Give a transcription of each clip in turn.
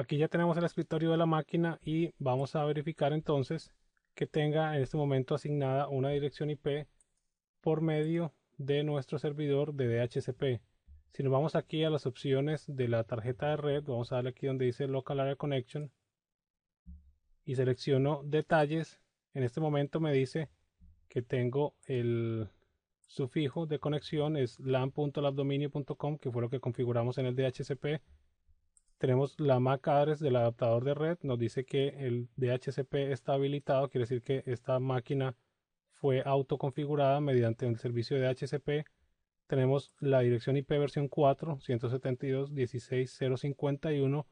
aquí ya tenemos el escritorio de la máquina y vamos a verificar entonces que tenga en este momento asignada una dirección IP por medio de nuestro servidor de DHCP. Si nos vamos aquí a las opciones de la tarjeta de red, vamos a darle aquí donde dice Local Area Connection y selecciono detalles. En este momento me dice que tengo el sufijo de conexión es lan.labdominio.com que fue lo que configuramos en el DHCP tenemos la MAC address del adaptador de red. Nos dice que el DHCP está habilitado. Quiere decir que esta máquina fue autoconfigurada mediante el servicio de DHCP. Tenemos la dirección IP versión 4, 172.16.051,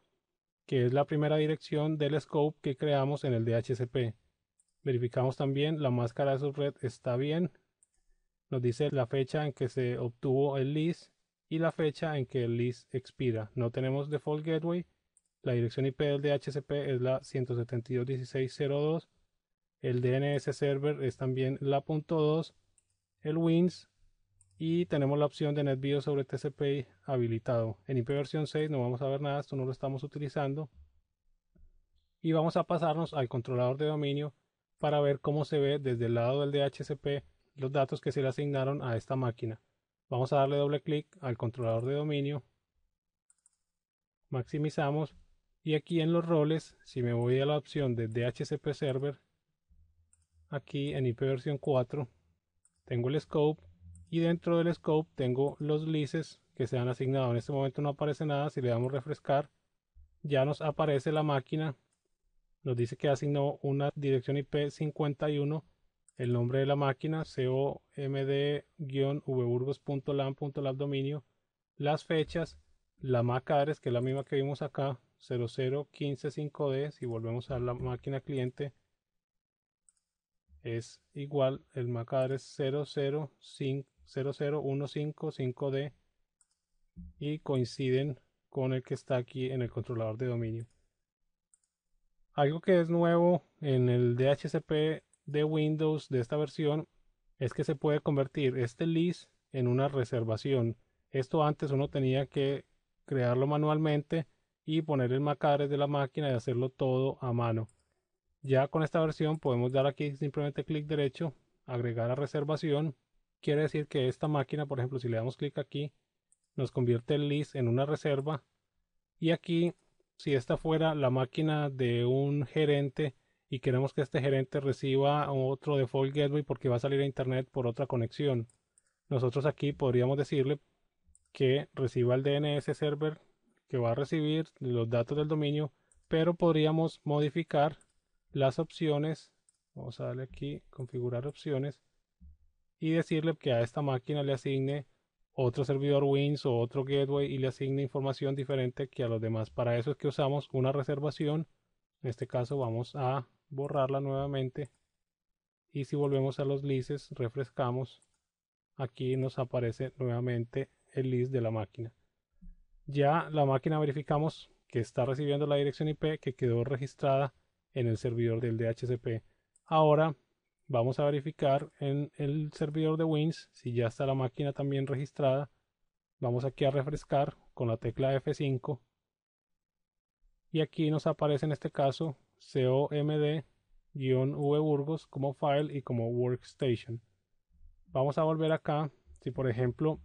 que es la primera dirección del scope que creamos en el DHCP. Verificamos también la máscara de subred está bien. Nos dice la fecha en que se obtuvo el list y la fecha en que el list expira. No tenemos default gateway. La dirección IP del DHCP es la 172.16.02. El DNS server es también la .2. El WINS. Y tenemos la opción de NetBIOS sobre TCP habilitado. En IP versión 6 no vamos a ver nada, esto no lo estamos utilizando. Y vamos a pasarnos al controlador de dominio para ver cómo se ve desde el lado del DHCP los datos que se le asignaron a esta máquina. Vamos a darle doble clic al controlador de dominio. Maximizamos. Y aquí en los roles, si me voy a la opción de DHCP Server, aquí en IP versión 4, tengo el scope y dentro del scope tengo los leases que se han asignado. En este momento no aparece nada, si le damos refrescar, ya nos aparece la máquina. Nos dice que asignó una dirección IP 51 el nombre de la máquina, comd-vburgos.lam.lab dominio, las fechas, la MAC que es la misma que vimos acá, 00155D, si volvemos a la máquina cliente, es igual, el MAC address 00155D y coinciden con el que está aquí en el controlador de dominio. Algo que es nuevo en el DHCP de Windows de esta versión es que se puede convertir este list en una reservación. Esto antes uno tenía que crearlo manualmente y poner el macares de la máquina y hacerlo todo a mano. Ya con esta versión podemos dar aquí simplemente clic derecho, agregar a reservación. Quiere decir que esta máquina, por ejemplo, si le damos clic aquí, nos convierte el list en una reserva. Y aquí, si esta fuera la máquina de un gerente, y queremos que este gerente reciba otro default gateway porque va a salir a internet por otra conexión. Nosotros aquí podríamos decirle que reciba el DNS server que va a recibir los datos del dominio, pero podríamos modificar las opciones. Vamos a darle aquí configurar opciones y decirle que a esta máquina le asigne otro servidor Wins o otro gateway y le asigne información diferente que a los demás. Para eso es que usamos una reservación. En este caso vamos a borrarla nuevamente y si volvemos a los lises refrescamos aquí nos aparece nuevamente el list de la máquina ya la máquina verificamos que está recibiendo la dirección IP que quedó registrada en el servidor del DHCP ahora vamos a verificar en el servidor de Wins si ya está la máquina también registrada vamos aquí a refrescar con la tecla F5 y aquí nos aparece en este caso comd vurgos como file y como workstation. Vamos a volver acá. Si por ejemplo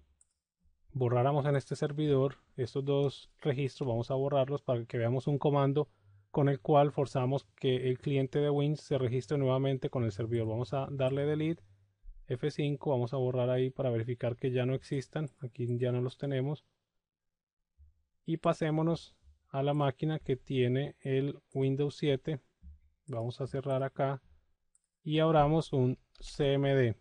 borráramos en este servidor estos dos registros, vamos a borrarlos para que veamos un comando con el cual forzamos que el cliente de Win se registre nuevamente con el servidor. Vamos a darle delete, F5, vamos a borrar ahí para verificar que ya no existan, aquí ya no los tenemos. Y pasémonos a la máquina que tiene el Windows 7. Vamos a cerrar acá y abramos un CMD.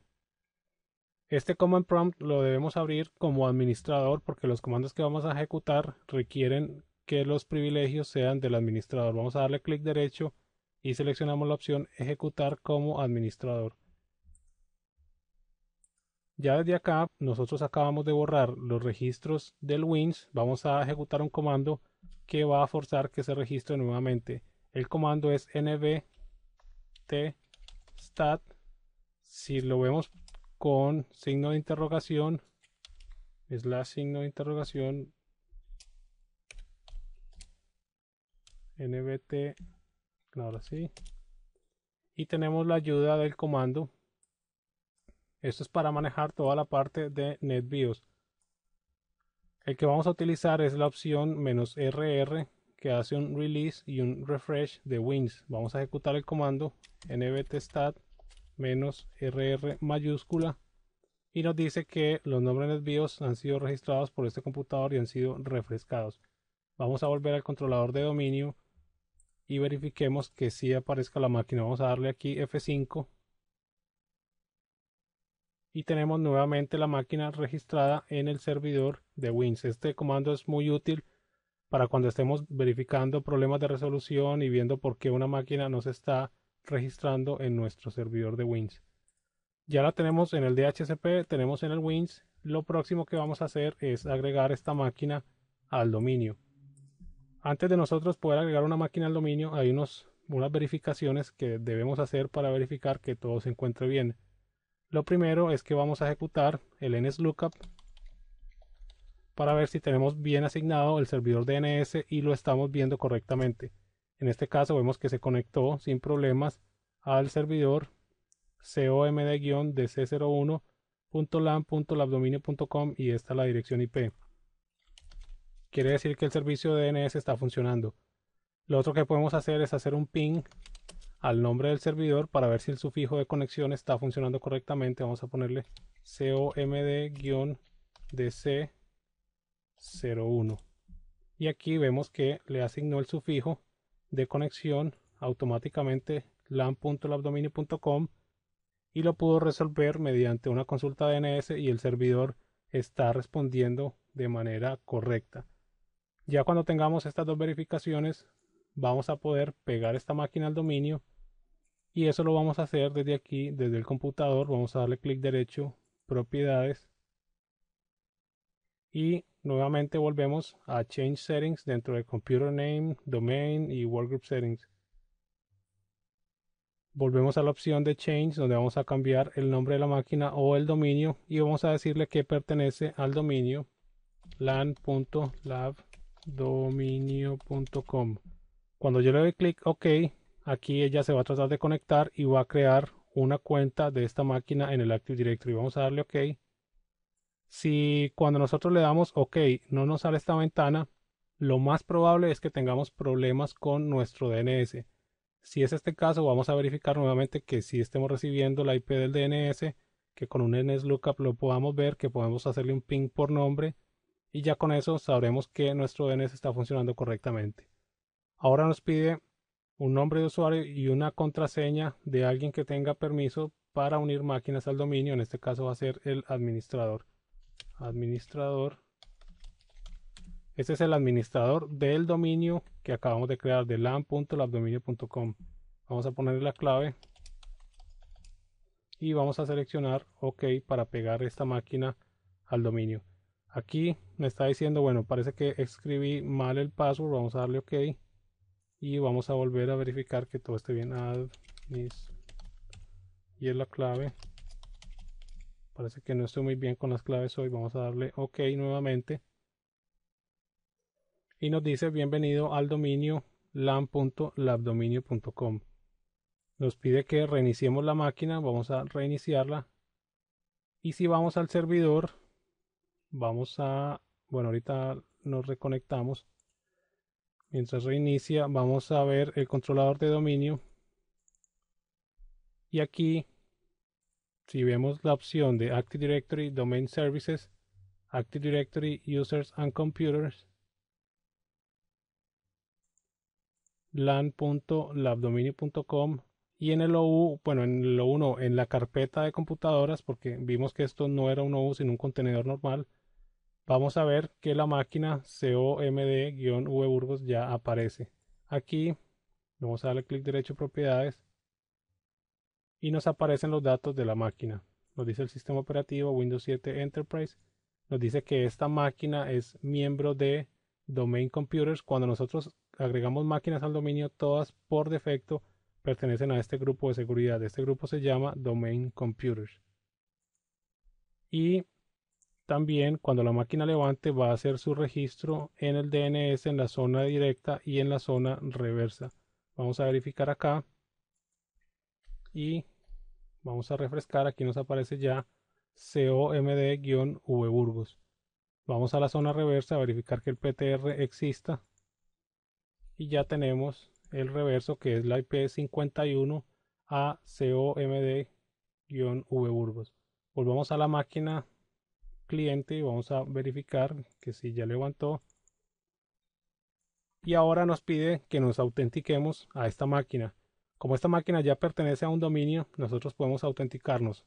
Este command prompt lo debemos abrir como administrador porque los comandos que vamos a ejecutar requieren que los privilegios sean del administrador. Vamos a darle clic derecho y seleccionamos la opción ejecutar como administrador. Ya desde acá nosotros acabamos de borrar los registros del Wins. Vamos a ejecutar un comando que va a forzar que se registre nuevamente. El comando es nbtstat. Si lo vemos con signo de interrogación, la signo de interrogación, nbt, ahora sí. Y tenemos la ayuda del comando. Esto es para manejar toda la parte de NetBIOS. El que vamos a utilizar es la opción menos "-rr", que hace un release y un refresh de Wins. Vamos a ejecutar el comando nbtstat "-rr" mayúscula y nos dice que los nombres de BIOS han sido registrados por este computador y han sido refrescados. Vamos a volver al controlador de dominio y verifiquemos que sí aparezca la máquina. Vamos a darle aquí F5 y tenemos nuevamente la máquina registrada en el servidor de Wins. Este comando es muy útil para cuando estemos verificando problemas de resolución y viendo por qué una máquina no se está registrando en nuestro servidor de Wins. Ya la tenemos en el DHCP, tenemos en el Wins. Lo próximo que vamos a hacer es agregar esta máquina al dominio. Antes de nosotros poder agregar una máquina al dominio, hay unas verificaciones que debemos hacer para verificar que todo se encuentre bien. Lo primero es que vamos a ejecutar el nslookup para ver si tenemos bien asignado el servidor DNS y lo estamos viendo correctamente. En este caso vemos que se conectó sin problemas al servidor comd-dc01.lan.labdominio.com y esta es la dirección IP. Quiere decir que el servicio de DNS está funcionando. Lo otro que podemos hacer es hacer un ping al nombre del servidor para ver si el sufijo de conexión está funcionando correctamente. Vamos a ponerle comd-dc01. Y aquí vemos que le asignó el sufijo de conexión automáticamente lan.labdominio.com y lo pudo resolver mediante una consulta DNS y el servidor está respondiendo de manera correcta. Ya cuando tengamos estas dos verificaciones, vamos a poder pegar esta máquina al dominio y eso lo vamos a hacer desde aquí, desde el computador. Vamos a darle clic derecho, propiedades y nuevamente volvemos a Change Settings dentro de Computer Name, Domain y Workgroup Settings. Volvemos a la opción de Change donde vamos a cambiar el nombre de la máquina o el dominio y vamos a decirle que pertenece al dominio lan.labdominio.com. Cuando yo le doy clic OK, Aquí ella se va a tratar de conectar y va a crear una cuenta de esta máquina en el Active Directory. Vamos a darle OK. Si cuando nosotros le damos OK no nos sale esta ventana, lo más probable es que tengamos problemas con nuestro DNS. Si es este caso, vamos a verificar nuevamente que si estemos recibiendo la IP del DNS, que con un NSLOOKUP lo podamos ver, que podemos hacerle un ping por nombre y ya con eso sabremos que nuestro DNS está funcionando correctamente. Ahora nos pide un nombre de usuario y una contraseña de alguien que tenga permiso para unir máquinas al dominio. En este caso va a ser el administrador. Administrador. Este es el administrador del dominio que acabamos de crear de lan.labdominio.com. Vamos a ponerle la clave y vamos a seleccionar OK para pegar esta máquina al dominio. Aquí me está diciendo, bueno, parece que escribí mal el password, vamos a darle OK y vamos a volver a verificar que todo esté bien ah, y es la clave parece que no estoy muy bien con las claves hoy vamos a darle ok nuevamente y nos dice bienvenido al dominio lan.labdominio.com nos pide que reiniciemos la máquina vamos a reiniciarla y si vamos al servidor vamos a bueno ahorita nos reconectamos mientras reinicia vamos a ver el controlador de dominio y aquí si vemos la opción de Active Directory Domain Services Active Directory Users and Computers lan.labdominio.com y en el OU, bueno, en el OU en la carpeta de computadoras, porque vimos que esto no era un OU sino un contenedor normal, vamos a ver que la máquina COMD-V ya aparece. Aquí vamos a darle clic derecho propiedades y nos aparecen los datos de la máquina. Nos dice el sistema operativo Windows 7 Enterprise. Nos dice que esta máquina es miembro de Domain Computers. Cuando nosotros agregamos máquinas al dominio, todas por defecto pertenecen a este grupo de seguridad. Este grupo se llama Domain Computers. Y también, cuando la máquina levante, va a hacer su registro en el DNS en la zona directa y en la zona reversa. Vamos a verificar acá y vamos a refrescar. Aquí nos aparece ya COMD-V Burgos. Vamos a la zona reversa a verificar que el PTR exista. Y ya tenemos el reverso que es la IP 51 a COMD-V Burgos. Volvamos a la máquina cliente y vamos a verificar que si ya levantó y ahora nos pide que nos autentiquemos a esta máquina como esta máquina ya pertenece a un dominio nosotros podemos autenticarnos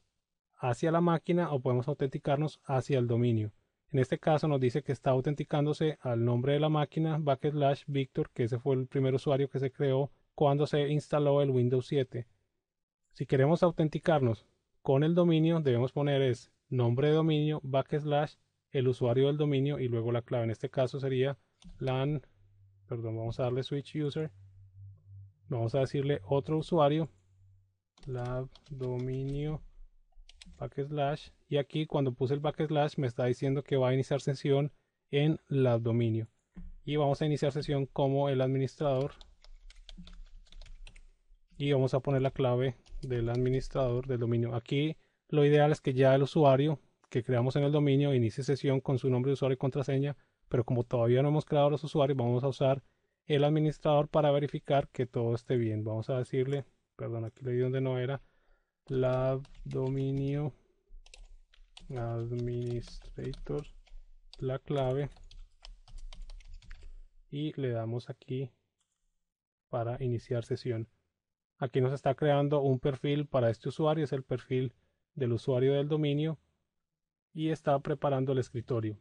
hacia la máquina o podemos autenticarnos hacia el dominio en este caso nos dice que está autenticándose al nombre de la máquina backslash victor que ese fue el primer usuario que se creó cuando se instaló el windows 7 si queremos autenticarnos con el dominio debemos poner es nombre de dominio, backslash, el usuario del dominio y luego la clave. En este caso sería LAN, perdón, vamos a darle switch user. Vamos a decirle otro usuario, lab dominio backslash. Y aquí cuando puse el backslash me está diciendo que va a iniciar sesión en lab dominio. Y vamos a iniciar sesión como el administrador. Y vamos a poner la clave del administrador del dominio. Aquí lo ideal es que ya el usuario que creamos en el dominio inicie sesión con su nombre de usuario y contraseña, pero como todavía no hemos creado los usuarios, vamos a usar el administrador para verificar que todo esté bien. Vamos a decirle, perdón, aquí le donde no era, lab dominio administrator, la clave, y le damos aquí para iniciar sesión. Aquí nos está creando un perfil para este usuario, es el perfil del usuario del dominio y está preparando el escritorio.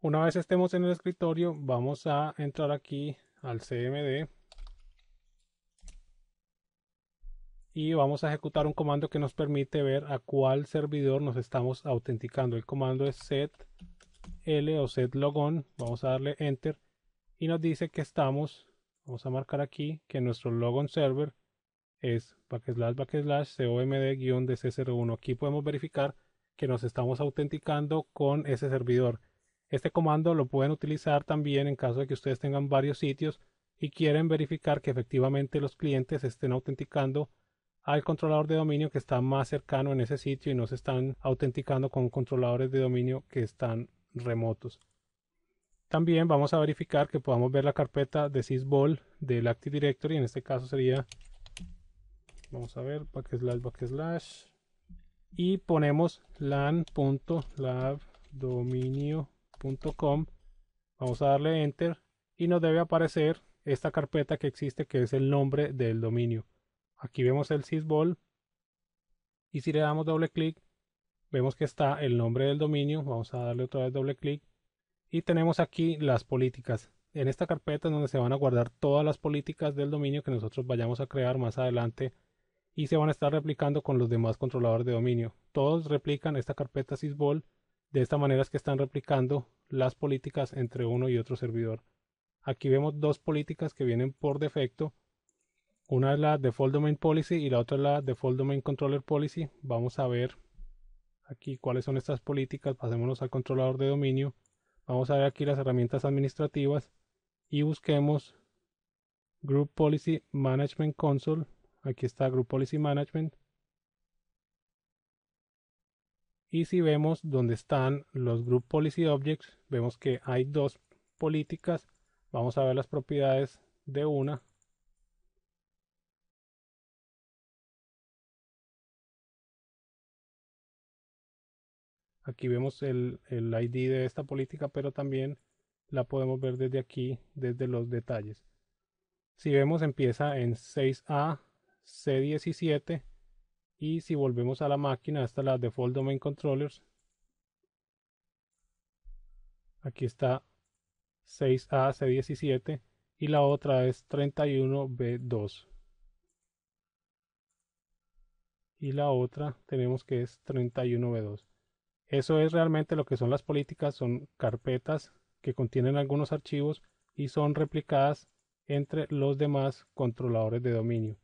Una vez estemos en el escritorio, vamos a entrar aquí al CMD y vamos a ejecutar un comando que nos permite ver a cuál servidor nos estamos autenticando. El comando es set l o set logon. Vamos a darle enter y nos dice que estamos vamos a marcar aquí que nuestro logon server es backslash backslash comd-dc01. Aquí podemos verificar que nos estamos autenticando con ese servidor. Este comando lo pueden utilizar también en caso de que ustedes tengan varios sitios y quieren verificar que efectivamente los clientes estén autenticando al controlador de dominio que está más cercano en ese sitio y no se están autenticando con controladores de dominio que están remotos. También vamos a verificar que podamos ver la carpeta de sysbol del Active Directory. En este caso sería, vamos a ver, backslash, backslash. Y ponemos lan.labdominio.com. Vamos a darle enter y nos debe aparecer esta carpeta que existe que es el nombre del dominio. Aquí vemos el sysbol. y si le damos doble clic vemos que está el nombre del dominio. Vamos a darle otra vez doble clic y tenemos aquí las políticas. En esta carpeta es donde se van a guardar todas las políticas del dominio que nosotros vayamos a crear más adelante y se van a estar replicando con los demás controladores de dominio. Todos replican esta carpeta sysvol. De esta manera es que están replicando las políticas entre uno y otro servidor. Aquí vemos dos políticas que vienen por defecto. Una es la Default Domain Policy y la otra es la Default Domain Controller Policy. Vamos a ver aquí cuáles son estas políticas. Pasémonos al controlador de dominio vamos a ver aquí las herramientas administrativas y busquemos Group Policy Management Console. Aquí está Group Policy Management. Y si vemos dónde están los Group Policy Objects, vemos que hay dos políticas. Vamos a ver las propiedades de una Aquí vemos el, ID de esta política, pero también la podemos ver desde aquí, desde los detalles. Si vemos empieza en 6A, C17 y si volvemos a la máquina, hasta la Default Domain Controllers, aquí está 6A, C17 y la otra es 31B2. Y la otra tenemos que es 31B2. Eso es realmente lo que son las políticas, son carpetas que contienen algunos archivos y son replicadas entre los demás controladores de dominio.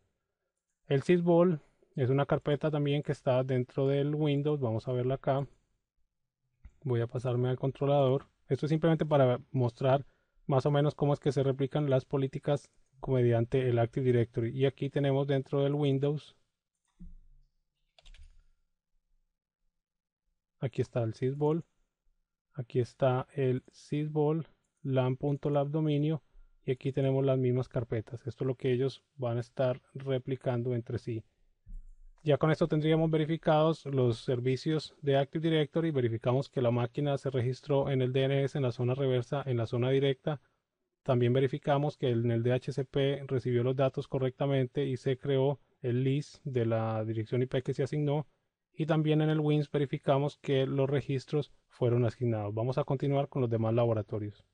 El sysvol es una carpeta también que está dentro del Windows, vamos a verla acá. Voy a pasarme al controlador. Esto es simplemente para mostrar más o menos cómo es que se replican las políticas mediante el Active Directory. Y aquí tenemos dentro del Windows Aquí está el sysball. Aquí está el sysvol, lan.labdominio. Y aquí tenemos las mismas carpetas. Esto es lo que ellos van a estar replicando entre sí. Ya con esto tendríamos verificados los servicios de Active Directory. Verificamos que la máquina se registró en el DNS, en la zona reversa, en la zona directa. También verificamos que en el DHCP recibió los datos correctamente y se creó el list de la dirección IP que se asignó y también en el WINS verificamos que los registros fueron asignados. Vamos a continuar con los demás laboratorios.